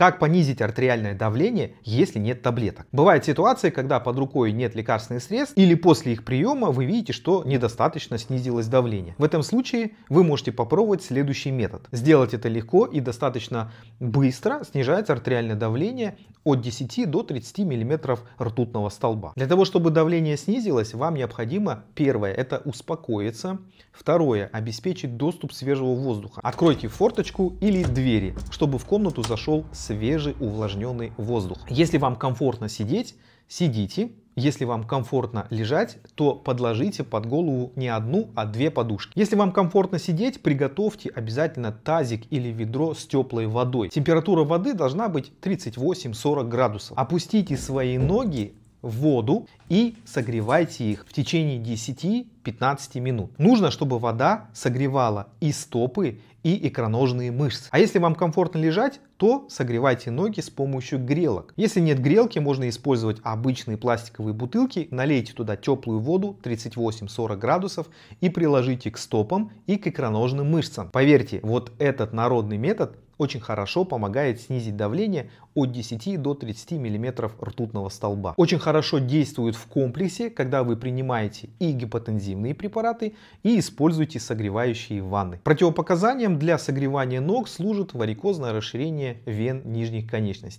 Как понизить артериальное давление, если нет таблеток? Бывают ситуации, когда под рукой нет лекарственных средств или после их приема вы видите, что недостаточно снизилось давление. В этом случае вы можете попробовать следующий метод. Сделать это легко и достаточно быстро снижается артериальное давление от 10 до 30 мм ртутного столба. Для того, чтобы давление снизилось, вам необходимо первое это успокоиться, второе обеспечить доступ свежего воздуха. Откройте форточку или двери, чтобы в комнату зашел свет свежий увлажненный воздух. Если вам комфортно сидеть, сидите. Если вам комфортно лежать, то подложите под голову не одну, а две подушки. Если вам комфортно сидеть, приготовьте обязательно тазик или ведро с теплой водой. Температура воды должна быть 38-40 градусов. Опустите свои ноги воду и согревайте их в течение 10-15 минут. Нужно, чтобы вода согревала и стопы, и икроножные мышцы. А если вам комфортно лежать, то согревайте ноги с помощью грелок. Если нет грелки, можно использовать обычные пластиковые бутылки, налейте туда теплую воду 38-40 градусов и приложите к стопам и к икроножным мышцам. Поверьте, вот этот народный метод очень хорошо помогает снизить давление от 10 до 30 мм ртутного столба. Очень хорошо действует в комплексе, когда вы принимаете и гипотензивные препараты, и используете согревающие ванны. Противопоказанием для согревания ног служит варикозное расширение вен нижних конечностей.